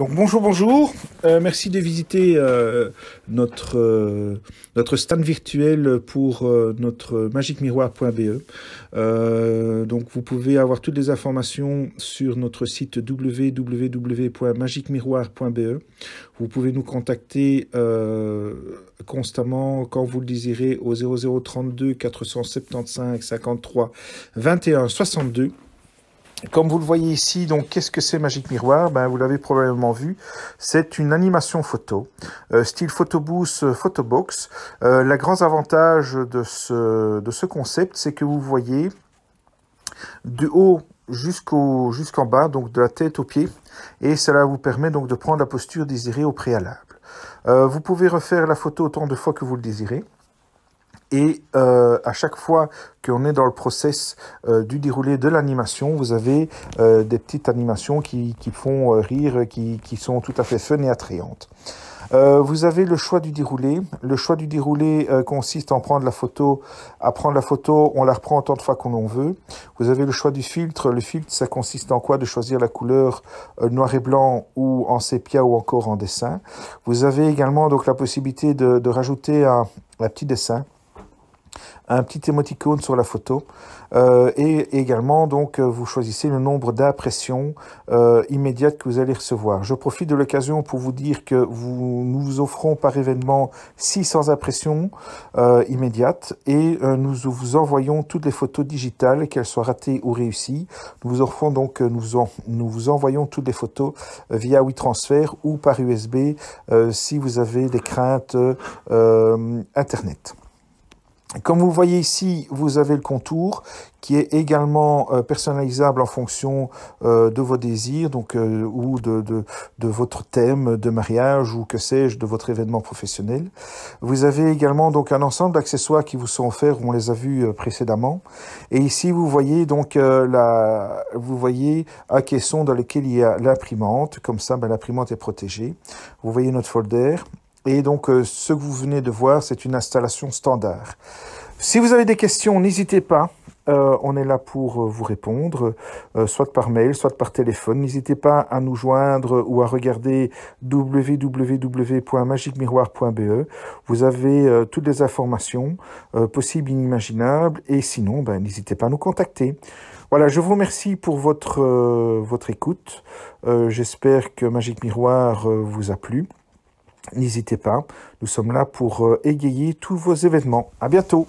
Donc bonjour, bonjour. Euh, merci de visiter euh, notre, euh, notre stand virtuel pour notre magicmiroir.be. donc vous pouvez avoir toutes les informations sur notre site www.magicmiroir.be. Vous pouvez nous contacter constamment quand vous le désirez au 0032 475 53 21 62. Comme vous le voyez ici, donc qu'est-ce que c'est Magic Miroir ben, Vous l'avez probablement vu, c'est une animation photo, euh, style Photobooth, euh, Photobox. Euh, la grand avantage de ce, de ce concept, c'est que vous voyez du haut jusqu'au jusqu'en bas, donc de la tête aux pieds, et cela vous permet donc de prendre la posture désirée au préalable. Euh, vous pouvez refaire la photo autant de fois que vous le désirez. Et euh, à chaque fois qu'on est dans le process euh, du déroulé de l'animation, vous avez euh, des petites animations qui, qui font rire, qui, qui, sont tout à fait fun et attrayantes. vous avez le choix du déroulé. Le choix du déroulé consiste en prendre la photo, à prendre la photo, on la reprend autant de fois qu'on en veut. Vous avez le choix du filtre. Le filtre, ça consiste en quoi De choisir la couleur noir et blanc ou en sépia ou encore en dessin. Vous avez également donc la possibilité de, de rajouter un, un petit dessin un petit émoticône sur la photo euh, et également donc euh, vous choisissez le nombre d'impressions euh, immédiates que vous allez recevoir. Je profite de l'occasion pour vous dire que vous, nous vous offrons par événement 600 impressions immédiates et nous vous envoyons toutes les photos digitales, qu'elles soient ratées ou réussies. Nous vous offrons donc nous vous envoyons toutes les photos via WeTransfer ou par USB si vous avez des craintes internet. Comme vous voyez ici, vous avez le contour qui est également euh, personnalisable en fonction euh, de vos désirs, donc euh, ou de, de, votre thème de mariage ou que sais-je de votre événement professionnel. Vous avez également donc un ensemble d'accessoires qui vous sont offerts, on les a vus précédemment. Et ici vous voyez donc la, vous voyez un caisson dans lequel il y a l'imprimante, comme ça ben, l'imprimante est protégée. Vous voyez notre folder et donc, euh, ce que vous venez de voir, c'est une installation standard. Si vous avez des questions, n'hésitez pas. Euh, on est là pour euh, vous répondre, soit par mail, soit par téléphone. N'hésitez pas à nous joindre ou à regarder www.magicmiroir.be. Vous avez toutes les informations possibles, inimaginables. Et sinon, ben, n'hésitez pas à nous contacter. Voilà, je vous remercie pour votre, votre écoute. J'espère que Magic Miroir vous a plu. N'hésitez pas, nous sommes là pour euh, égayer tous vos événements. À bientôt!